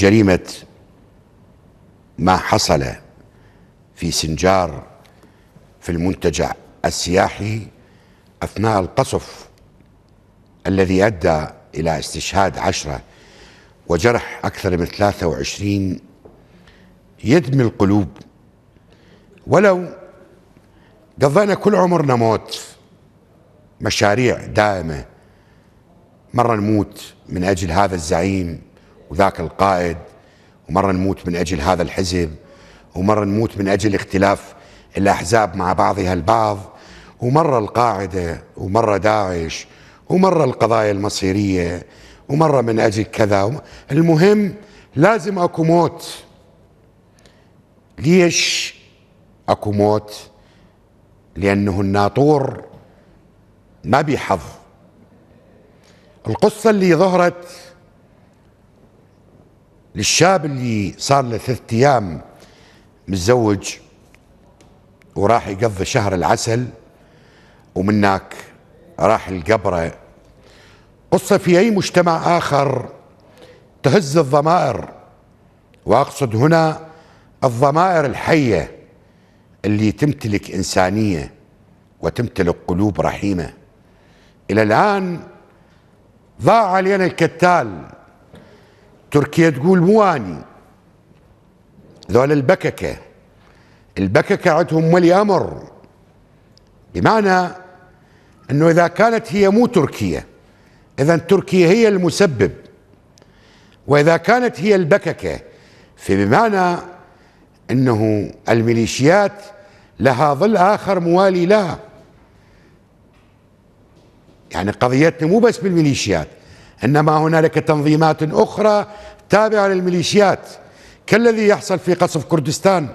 جريمة ما حصل في سنجار في المنتجع السياحي أثناء القصف الذي أدى إلى استشهاد عشرة وجرح أكثر من 23 يدمي القلوب ولو قضينا كل عمرنا موت مشاريع دائمة مرة نموت من أجل هذا الزعيم وذاك القائد ومرة نموت من أجل هذا الحزب ومرة نموت من أجل اختلاف الأحزاب مع بعضها البعض ومرة القاعدة ومرة داعش ومرة القضايا المصيرية ومرة من أجل كذا المهم لازم أكو موت ليش أكو موت لأنه الناطور ما بيحظ القصة اللي ظهرت للشاب اللي صار له ثلاث ايام متزوج وراح يقضي شهر العسل ومناك راح القبره قصه في اي مجتمع اخر تهز الضمائر واقصد هنا الضمائر الحيه اللي تمتلك انسانيه وتمتلك قلوب رحيمه الى الان ضاع علينا الكتال تركيا تقول مواني ذول البككة البككة عندهم ولي أمر بمعنى أنه إذا كانت هي مو تركيا إذا تركيا هي المسبب وإذا كانت هي البككة فبمعنى أنه الميليشيات لها ظل آخر موالي لها يعني قضيتنا مو بس بالميليشيات إنما هنالك تنظيمات أخرى تابعة للميليشيات كالذي يحصل في قصف كردستان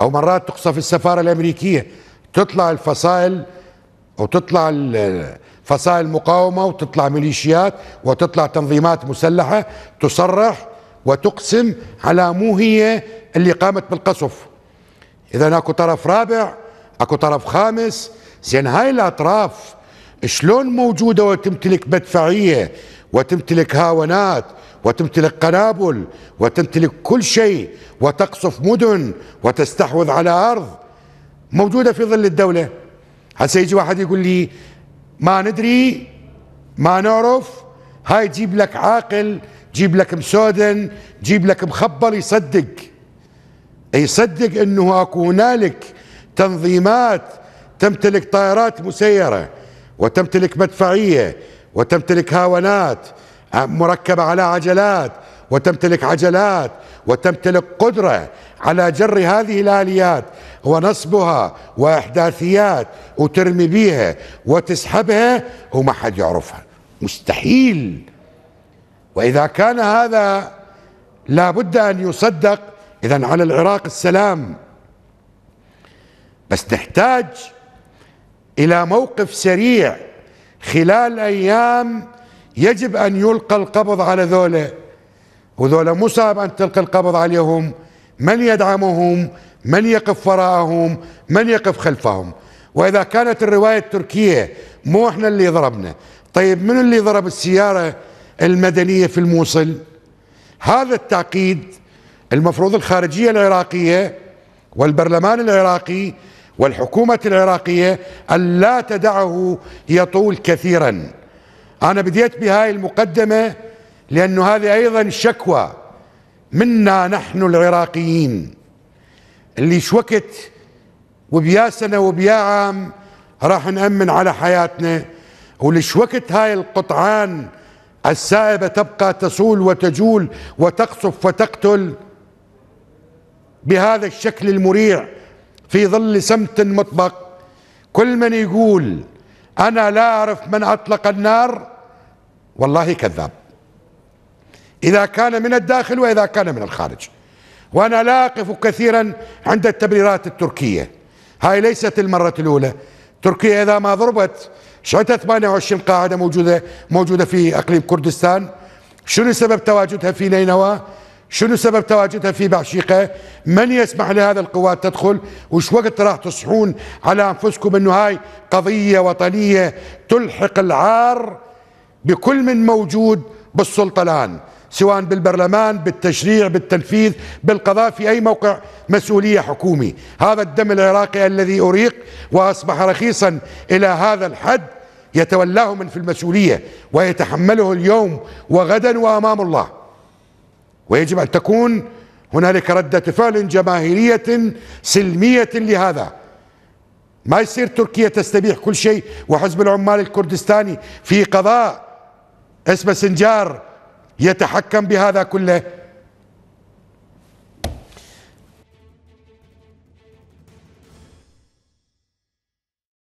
أو مرات تقصف السفارة الأمريكية تطلع الفصائل أو تطلع فصائل مقاومة وتطلع ميليشيات وتطلع تنظيمات مسلحة تصرح وتقسم على مو هي اللي قامت بالقصف إذا أكو طرف رابع أكو طرف خامس زين هاي الأطراف شلون موجودة وتمتلك مدفعية وتمتلك هاونات وتمتلك قنابل وتمتلك كل شيء وتقصف مدن وتستحوذ على أرض موجودة في ظل الدولة هسه يجي واحد يقول لي ما ندري ما نعرف هاي جيب لك عاقل جيب لك مسودن جيب لك مخبر يصدق يصدق انه اكو هنالك تنظيمات تمتلك طائرات مسيره وتمتلك مدفعية وتمتلك هاونات آه، مركبة على عجلات وتمتلك عجلات وتمتلك قدرة على جر هذه الآليات ونصبها وإحداثيات وترمي بيها وتسحبها وما حد يعرفها مستحيل وإذا كان هذا لابد أن يصدق إذا على العراق السلام بس نحتاج الى موقف سريع خلال ايام يجب ان يلقى القبض على ذولا وذولا مو صعب ان تلقى القبض عليهم من يدعمهم من يقف وراءهم من يقف خلفهم واذا كانت الروايه التركيه مو احنا اللي ضربنا طيب من اللي ضرب السياره المدنيه في الموصل هذا التعقيد المفروض الخارجيه العراقيه والبرلمان العراقي والحكومة العراقية أن لا تدعه يطول كثيرا أنا بديت بهاي المقدمة لأنه هذه أيضا شكوى منا نحن العراقيين اللي شوكت وبيا سنة وبيا عام راح نأمن على حياتنا ولشوكت هاي القطعان السائبة تبقى تصول وتجول وتقصف وتقتل بهذا الشكل المريع في ظل سمت مطبق كل من يقول أنا لا أعرف من أطلق النار والله كذاب إذا كان من الداخل وإذا كان من الخارج وأنا لا أقف كثيرا عند التبريرات التركية هاي ليست المرة الأولى تركيا إذا ما ضربت شعتها 28 قاعدة موجودة موجودة في أقليم كردستان شنو سبب تواجدها في نينوى شنو سبب تواجدها في بعشيقة من يسمح لهذه القوات تدخل وش وقت راح تصحون على أنفسكم أنه هاي قضية وطنية تلحق العار بكل من موجود بالسلطة الآن سواء بالبرلمان بالتشريع بالتنفيذ بالقضاء في أي موقع مسؤولية حكومي هذا الدم العراقي الذي أريق وأصبح رخيصا إلى هذا الحد يتولاه من في المسؤولية ويتحمله اليوم وغدا وأمام الله ويجب أن تكون هنالك ردة فعل جماهيرية سلمية لهذا ما يصير تركيا تستبيح كل شيء وحزب العمال الكردستاني في قضاء اسمه سنجار يتحكم بهذا كله